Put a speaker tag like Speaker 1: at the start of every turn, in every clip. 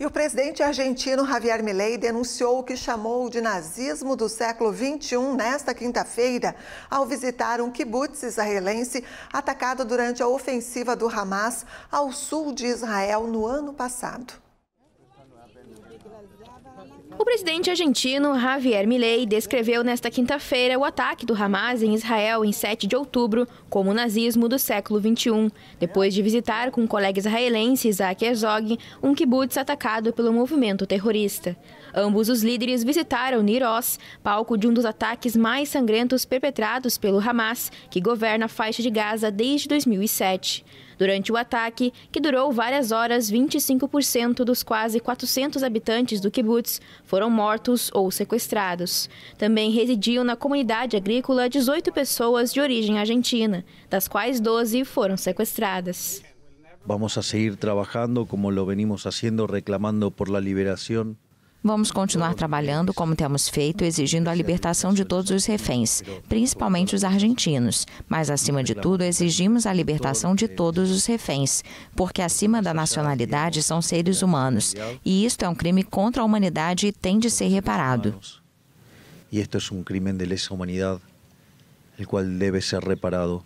Speaker 1: E o presidente argentino Javier Milei denunciou o que chamou de nazismo do século XXI nesta quinta-feira, ao visitar um kibbutz israelense atacado durante a ofensiva do Hamas ao sul de Israel no ano passado. O presidente argentino Javier Milei descreveu
Speaker 2: nesta quinta-feira o ataque do Hamas em Israel em 7 de outubro como o nazismo do século XXI, depois de visitar com o colega israelense Isaac Herzog um kibutz atacado pelo movimento terrorista. Ambos os líderes visitaram Niroz, palco de um dos ataques mais sangrentos perpetrados pelo Hamas, que governa a faixa de Gaza desde 2007. Durante o ataque, que durou várias horas, 25% dos quase 400 habitantes do kibutz foram mortos ou sequestrados. Também residiam na comunidade agrícola 18 pessoas de origem argentina, das quais 12
Speaker 3: foram sequestradas.
Speaker 4: Vamos a seguir trabalhando como lo venimos haciendo, reclamando por la liberación
Speaker 3: Vamos continuar trabalhando como temos feito, exigindo a libertação de todos os reféns, principalmente os argentinos. Mas, acima de tudo, exigimos a libertação de todos os reféns, porque acima da nacionalidade são seres humanos. E isto é um crime contra a humanidade e tem de ser reparado.
Speaker 4: E isto é um crime de lesa humanidade, o qual deve ser reparado.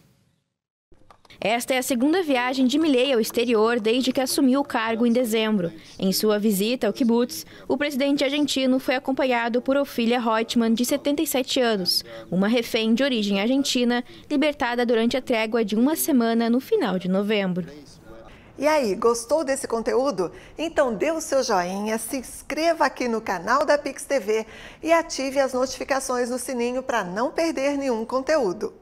Speaker 2: Esta é a segunda viagem de Milley ao exterior desde que assumiu o cargo em dezembro. Em sua visita ao kibutz, o presidente argentino foi acompanhado por Ofília Reutemann, de 77 anos, uma refém de origem argentina, libertada durante a trégua de uma semana
Speaker 1: no final de novembro. E aí, gostou desse conteúdo? Então dê o seu joinha, se inscreva aqui no canal da Pix TV e ative as notificações no sininho para não perder nenhum conteúdo.